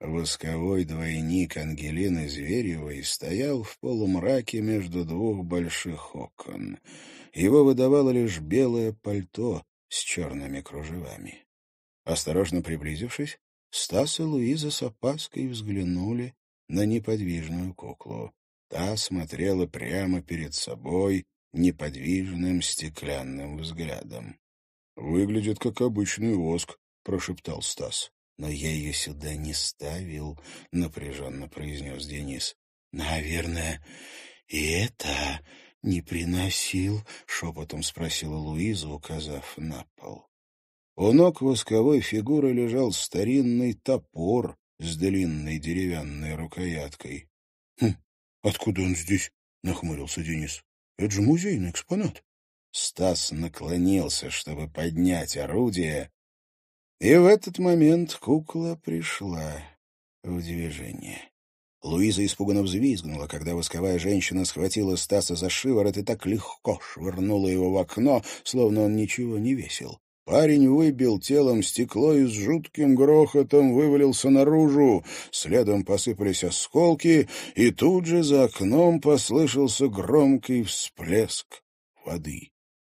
Восковой двойник Ангелины Зверевой стоял в полумраке между двух больших окон. Его выдавало лишь белое пальто с черными кружевами. Осторожно приблизившись, Стас и Луиза с опаской взглянули на неподвижную куклу. Та смотрела прямо перед собой неподвижным стеклянным взглядом. — Выглядит как обычный воск, — прошептал Стас. «Но я ее сюда не ставил», — напряженно произнес Денис. «Наверное, и это не приносил?» — шепотом спросила Луиза, указав на пол. У ног восковой фигуры лежал старинный топор с длинной деревянной рукояткой. «Хм, откуда он здесь?» — нахмурился Денис. «Это же музейный экспонат». Стас наклонился, чтобы поднять орудие, и в этот момент кукла пришла в движение. Луиза испуганно взвизгнула, когда восковая женщина схватила Стаса за шиворот и так легко швырнула его в окно, словно он ничего не весил. Парень выбил телом стекло и с жутким грохотом вывалился наружу. Следом посыпались осколки, и тут же за окном послышался громкий всплеск воды.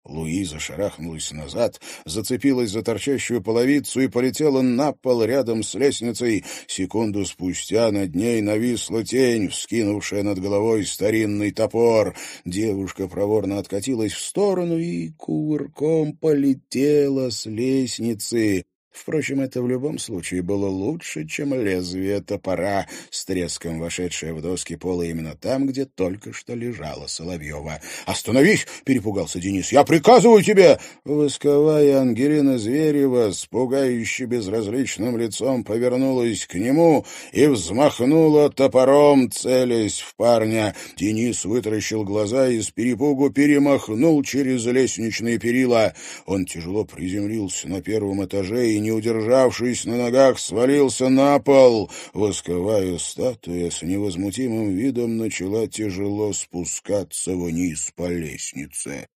Луиза шарахнулась назад, зацепилась за торчащую половицу и полетела на пол рядом с лестницей. Секунду спустя над ней нависла тень, вскинувшая над головой старинный топор. Девушка проворно откатилась в сторону и кувырком полетела с лестницы. Впрочем, это в любом случае было лучше, чем лезвие топора, с треском вошедшее в доски пола именно там, где только что лежала Соловьева. «Остановись!» — перепугался Денис. «Я приказываю тебе!» Восковая Ангелина Зверева с пугающе безразличным лицом повернулась к нему и взмахнула топором, целясь в парня. Денис вытаращил глаза и с перепугу перемахнул через лестничные перила. Он тяжело приземлился на первом этаже и не удержавшись на ногах, свалился на пол. Восковая статуя с невозмутимым видом начала тяжело спускаться вниз по лестнице.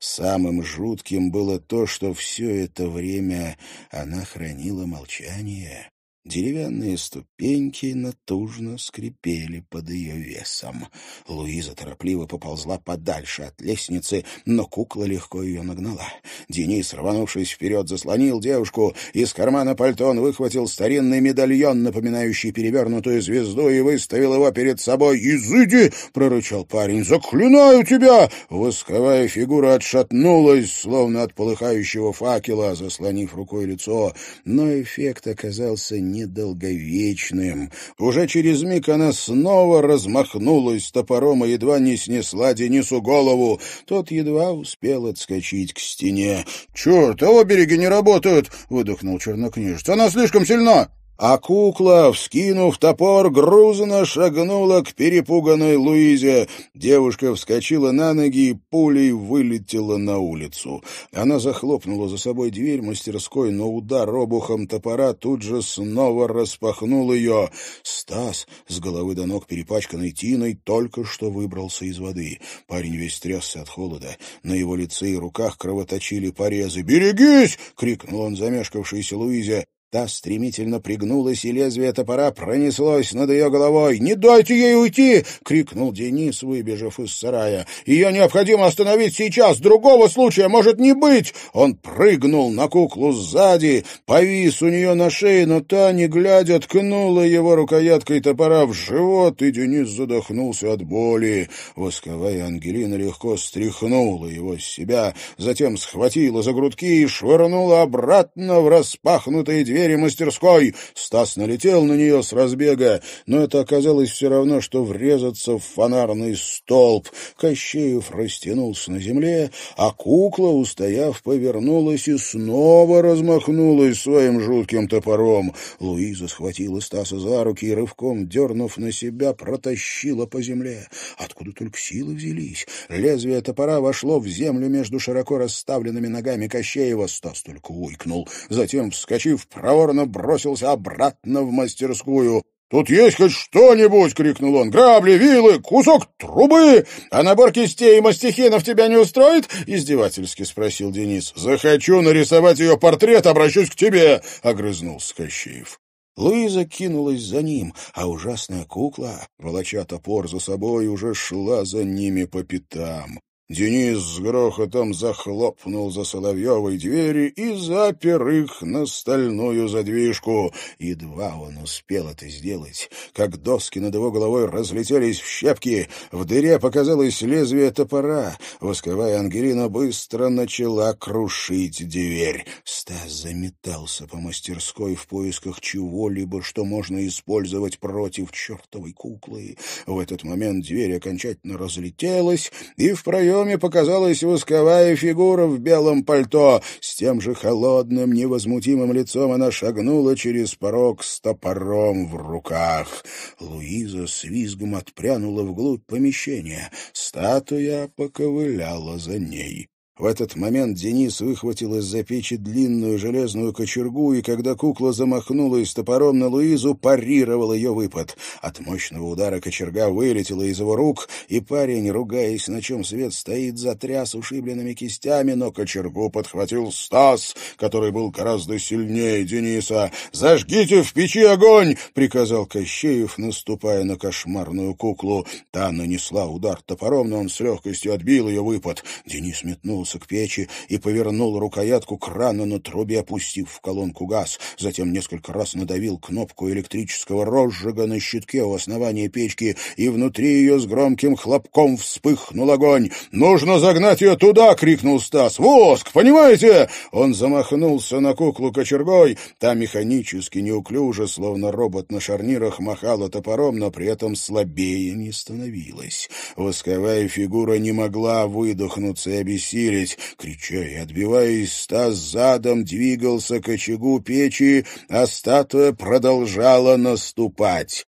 Самым жутким было то, что все это время она хранила молчание. Деревянные ступеньки натужно скрипели под ее весом. Луиза торопливо поползла подальше от лестницы, но кукла легко ее нагнала. Денис, рванувшись вперед, заслонил девушку. Из кармана пальто он выхватил старинный медальон, напоминающий перевернутую звезду, и выставил его перед собой. «Изыди!» — прорычал парень. «Заклинаю тебя!» Восковая фигура отшатнулась, словно от полыхающего факела, заслонив рукой лицо. Но эффект оказался не недолговечным. Уже через миг она снова размахнулась топором и едва не снесла Денису голову. Тот едва успел отскочить к стене. — Черт, а обереги не работают! — выдохнул чернокнижец. — Она слишком сильна! а кукла, вскинув топор, грузно шагнула к перепуганной Луизе. Девушка вскочила на ноги и пулей вылетела на улицу. Она захлопнула за собой дверь мастерской, но удар обухом топора тут же снова распахнул ее. Стас, с головы до ног перепачканный тиной, только что выбрался из воды. Парень весь трясся от холода. На его лице и руках кровоточили порезы. «Берегись!» — крикнул он замешкавшейся Луизе. Та стремительно пригнулась, и лезвие топора пронеслось над ее головой. «Не дайте ей уйти!» — крикнул Денис, выбежав из сарая. «Ее необходимо остановить сейчас! Другого случая может не быть!» Он прыгнул на куклу сзади, повис у нее на шее, но та, не глядя, ткнула его рукояткой топора в живот, и Денис задохнулся от боли. Восковая Ангелина легко стряхнула его с себя, затем схватила за грудки и швырнула обратно в распахнутые двери двери мастерской. Стас налетел на нее с разбега, но это оказалось все равно, что врезаться в фонарный столб. Кощеев растянулся на земле, а кукла, устояв, повернулась и снова размахнулась своим жутким топором. Луиза схватила Стаса за руки и, рывком дернув на себя, протащила по земле. Откуда только силы взялись? Лезвие топора вошло в землю между широко расставленными ногами Кощеева. Стас только уйкнул. Затем, вскочив, проворно бросился обратно в мастерскую. «Тут есть хоть что-нибудь!» — крикнул он. «Грабли, вилы, кусок трубы! А набор кистей и мастихинов тебя не устроит?» — издевательски спросил Денис. «Захочу нарисовать ее портрет, обращусь к тебе!» — огрызнулся Кощеев. Луиза кинулась за ним, а ужасная кукла, волоча топор за собой, уже шла за ними по пятам. Денис с грохотом захлопнул за Соловьевой двери и запер их на стальную задвижку. Едва он успел это сделать, как доски над его головой разлетелись в щепки, в дыре показалось лезвие топора. Восковая ангелина быстро начала крушить дверь. Стас заметался по мастерской в поисках чего-либо, что можно использовать против чертовой куклы. В этот момент дверь окончательно разлетелась, и в проем проеме показалась восковая фигура в белом пальто. С тем же холодным, невозмутимым лицом она шагнула через порог с топором в руках. Луиза с визгом отпрянула вглубь помещения. Статуя поковыляла за ней. В этот момент Денис выхватил из-за печи длинную железную кочергу, и когда кукла замахнулась топором на Луизу, парировал ее выпад. От мощного удара кочерга вылетела из его рук, и парень, ругаясь, на чем свет стоит, затряс ушибленными кистями, но кочергу подхватил Стас, который был гораздо сильнее Дениса. «Зажгите в печи огонь!» — приказал Кощеев, наступая на кошмарную куклу. Та нанесла удар топором, но он с легкостью отбил ее выпад. Денис метнул придвинулся к печи и повернул рукоятку крана на трубе, опустив в колонку газ. Затем несколько раз надавил кнопку электрического розжига на щитке у основания печки, и внутри ее с громким хлопком вспыхнул огонь. «Нужно загнать ее туда!» — крикнул Стас. «Воск, понимаете?» Он замахнулся на куклу кочергой. Та механически неуклюже, словно робот на шарнирах, махала топором, но при этом слабее не становилась. Восковая фигура не могла выдохнуться и обессилить, медведь, крича и отбиваясь, Стас задом двигался к очагу печи, а статуя продолжала наступать.